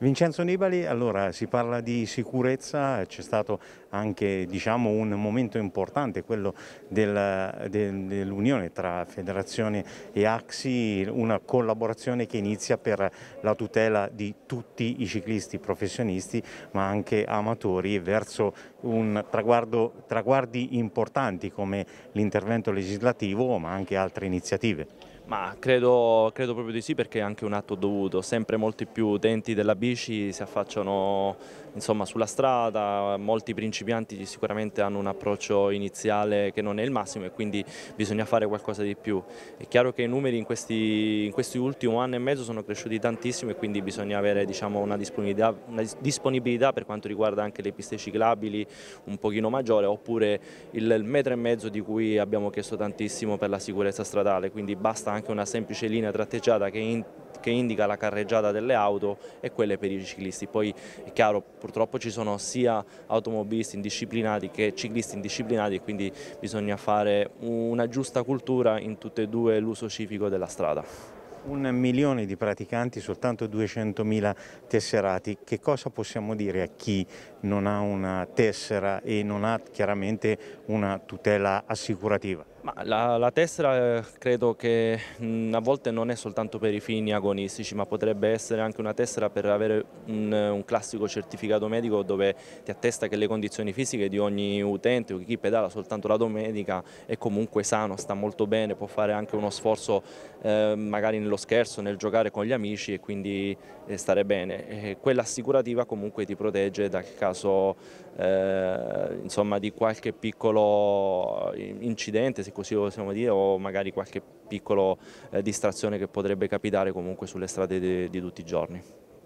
Vincenzo Nibali, allora si parla di sicurezza, c'è stato anche diciamo, un momento importante, quello dell'unione tra federazione e Axi, una collaborazione che inizia per la tutela di tutti i ciclisti professionisti ma anche amatori verso traguardo, traguardi importanti come l'intervento legislativo ma anche altre iniziative. Ma credo, credo, proprio di sì perché è anche un atto dovuto, sempre molti più utenti della bici si affacciano insomma, sulla strada, molti principianti sicuramente hanno un approccio iniziale che non è il massimo e quindi bisogna fare qualcosa di più. È chiaro che i numeri in questi, in questi ultimi anni e mezzo sono cresciuti tantissimo e quindi bisogna avere diciamo, una, disponibilità, una, disponibilità, per quanto riguarda anche le piste ciclabili un pochino maggiore oppure il metro e mezzo di cui abbiamo chiesto tantissimo per la sicurezza stradale, quindi basta anche anche una semplice linea tratteggiata che, in, che, indica la carreggiata delle auto e quelle per i ciclisti. Poi è chiaro, purtroppo ci sono sia automobilisti indisciplinati che ciclisti indisciplinati e quindi bisogna fare una giusta cultura in tutte e due l'uso civico della strada un milione di praticanti, soltanto 200.000 tesserati. Che cosa possiamo dire a chi non ha una tessera e non ha chiaramente una tutela assicurativa. La, la, tessera eh, credo che mm, a volte non è soltanto per i fini agonistici ma potrebbe essere anche una tessera per avere un, un, classico certificato medico dove ti attesta che le condizioni fisiche di ogni utente o chi pedala soltanto la domenica è comunque sano, sta molto bene, può fare anche uno sforzo eh, magari nello scherzo, nel giocare con gli amici e quindi eh, stare bene. E quella assicurativa comunque ti protegge da che caso eh, insomma, di qualche piccolo incidente, se così possiamo dire, o magari qualche piccola eh, distrazione che potrebbe capitare comunque sulle strade di, di tutti i giorni.